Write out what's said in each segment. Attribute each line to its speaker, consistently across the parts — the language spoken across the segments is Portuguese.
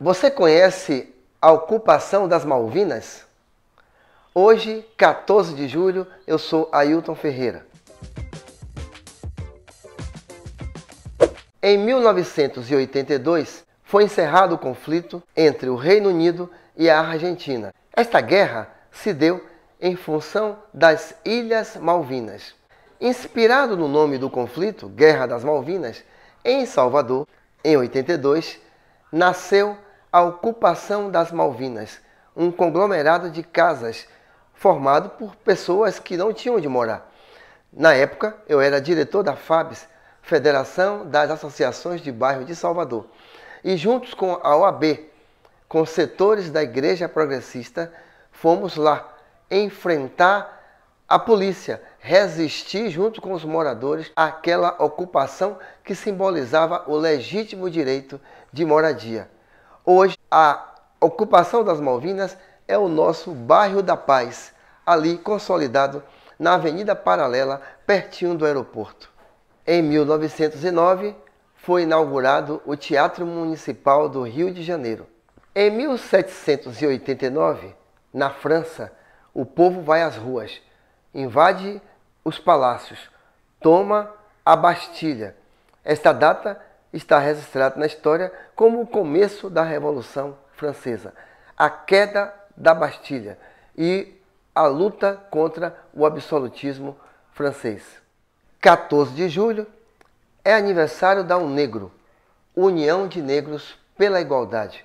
Speaker 1: Você conhece a ocupação das Malvinas? Hoje, 14 de julho, eu sou Ailton Ferreira. Em 1982, foi encerrado o conflito entre o Reino Unido e a Argentina. Esta guerra se deu em função das Ilhas Malvinas. Inspirado no nome do conflito, Guerra das Malvinas, em Salvador, em 82, nasceu a ocupação das Malvinas, um conglomerado de casas formado por pessoas que não tinham onde morar. Na época, eu era diretor da FABES, Federação das Associações de Bairro de Salvador, e juntos com a OAB, com setores da Igreja Progressista, fomos lá enfrentar a polícia, resistir junto com os moradores àquela ocupação que simbolizava o legítimo direito de moradia. Hoje, a ocupação das Malvinas é o nosso bairro da paz, ali consolidado na Avenida Paralela, pertinho do aeroporto. Em 1909, foi inaugurado o Teatro Municipal do Rio de Janeiro. Em 1789, na França, o povo vai às ruas, invade os palácios, toma a Bastilha. Esta data está registrado na história como o começo da Revolução Francesa, a queda da Bastilha e a luta contra o absolutismo francês. 14 de julho é aniversário da Negro, União de Negros pela Igualdade,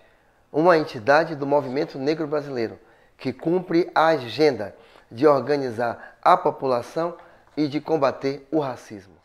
Speaker 1: uma entidade do movimento negro brasileiro que cumpre a agenda de organizar a população e de combater o racismo.